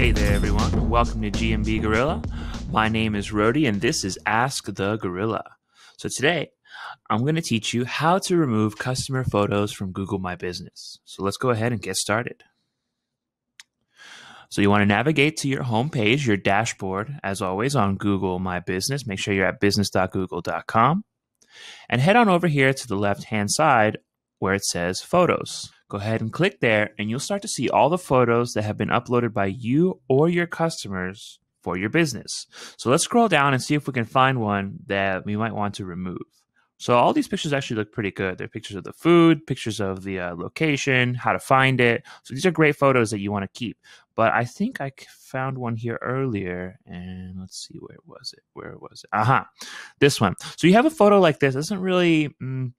Hey there, everyone. Welcome to GMB Gorilla. My name is Rody, and this is Ask the Gorilla. So today, I'm going to teach you how to remove customer photos from Google My Business. So let's go ahead and get started. So you want to navigate to your home page, your dashboard, as always on Google My Business. Make sure you're at business.google.com and head on over here to the left hand side where it says photos. Go ahead and click there and you'll start to see all the photos that have been uploaded by you or your customers for your business. So let's scroll down and see if we can find one that we might want to remove. So all these pictures actually look pretty good. They're pictures of the food, pictures of the uh, location, how to find it. So these are great photos that you want to keep. But I think I found one here earlier, and let's see where was it? Where was it? Aha, uh-huh. this one. So you have a photo like this. It doesn't really mm,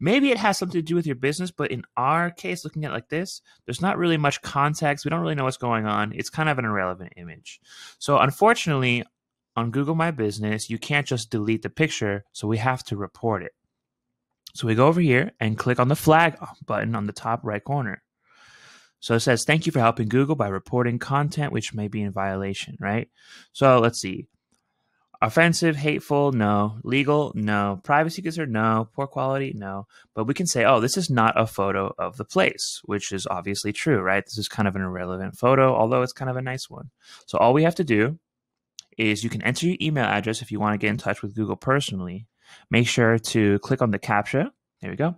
maybe it has something to do with your business, but in our case, looking at like this, there's not really much context. We don't really know what's going on. It's kind of an irrelevant image. So unfortunately, on Google My Business, you can't just delete the picture, so we have to report it. So we go over here and click on the flag button on the top right corner. So it says, Thank you for helping Google by reporting content which may be in violation, right? So let's see offensive, hateful, no. Legal, no. Privacy concern, no. Poor quality, no. But we can say, oh, this is not a photo of the place, which is obviously true, right? This is kind of an irrelevant photo, although it's kind of a nice one. So all we have to do is you can enter your email address if you want to get in touch with Google personally. Make sure to click on the CAPTCHA. There we go.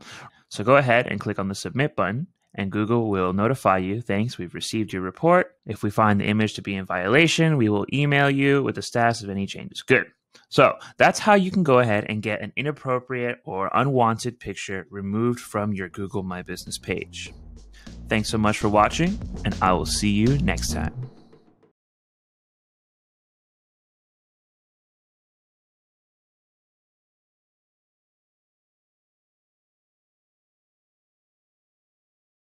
So go ahead and click on the submit button and Google will notify you. Thanks, we've received your report. If we find the image to be in violation, we will email you with the status of any changes. Good. So that's how you can go ahead and get an inappropriate or unwanted picture removed from your Google My Business page. Thanks so much for watching, and I will see you next time.